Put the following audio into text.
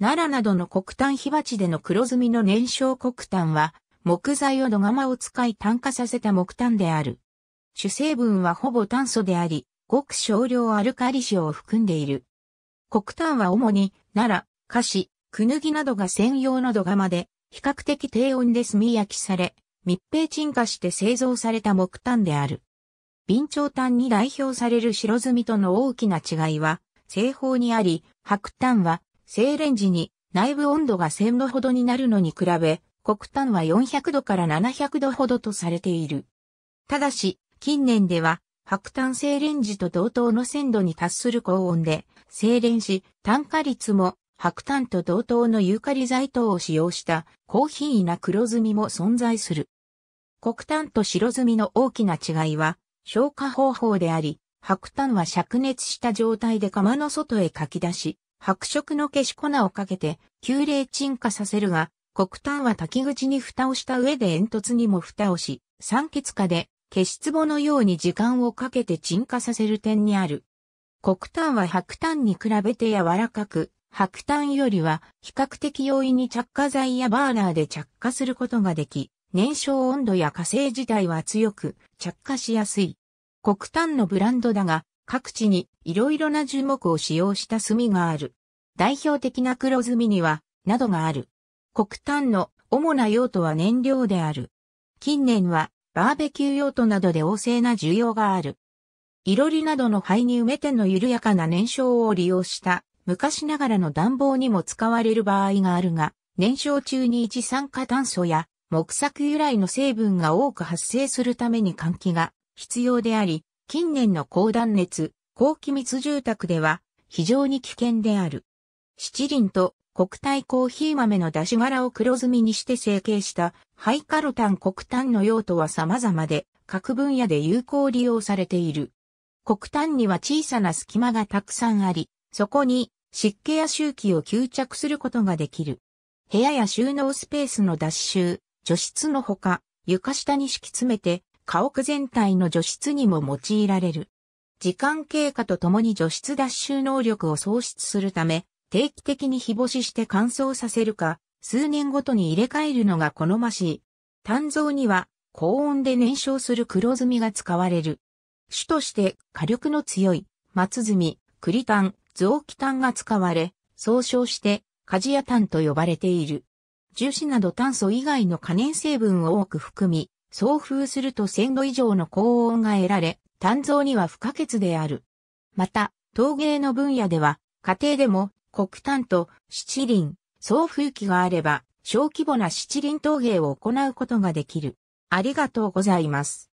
奈良などの黒炭火鉢での黒炭の燃焼黒炭は、木材を土釜を使い炭化させた木炭である。主成分はほぼ炭素であり、ごく少量アルカリ塩を含んでいる。黒炭は主に、奈良、菓子、クヌギなどが専用の土釜で、比較的低温で炭焼きされ、密閉沈下して製造された木炭である。備長炭に代表される白炭との大きな違いは、製法にあり、白炭は精錬時に内部温度が1000度ほどになるのに比べ、黒炭は400度から700度ほどとされている。ただし、近年では、白炭精錬時と同等の鮮度に達する高温で、精錬し、炭化率も白炭と同等のユーカリ材等を使用した高品位な黒みも存在する。黒炭と白みの大きな違いは、消化方法であり、白炭は灼熱した状態で釜の外へかき出し、白色の消し粉をかけて、急冷沈下させるが、黒炭は滝口に蓋をした上で煙突にも蓋をし、酸欠化で、消し壺のように時間をかけて沈下させる点にある。黒炭は白炭に比べて柔らかく、白炭よりは比較的容易に着火剤やバーナーで着火することができ、燃焼温度や火星自体は強く着火しやすい。黒炭のブランドだが、各地にいろいろな樹木を使用した炭がある。代表的な黒炭には、などがある。黒炭の主な用途は燃料である。近年は、バーベキュー用途などで旺盛な需要がある。いろりなどの灰に埋めての緩やかな燃焼を利用した昔ながらの暖房にも使われる場合があるが、燃焼中に一酸化炭素や木作由来の成分が多く発生するために換気が必要であり、近年の高断熱、高気密住宅では非常に危険である。七輪と国体コーヒー豆の出し柄を黒ずみにして成形したハイカロタン黒炭の用途は様々で各分野で有効利用されている。黒炭には小さな隙間がたくさんあり、そこに湿気や周期を吸着することができる。部屋や収納スペースの脱臭、除湿のほか、床下に敷き詰めて家屋全体の除湿にも用いられる。時間経過とともに除湿脱臭能力を喪失するため、定期的に日干しして乾燥させるか、数年ごとに入れ替えるのが好ましい。炭造には高温で燃焼する黒炭が使われる。種として火力の強い松炭、栗炭、雑木炭が使われ、総称して鍛冶屋炭と呼ばれている。樹脂など炭素以外の可燃成分を多く含み、送風すると1000度以上の高温が得られ、炭造には不可欠である。また、陶芸の分野では、家庭でも黒炭と七輪、送風機があれば、小規模な七輪陶芸を行うことができる。ありがとうございます。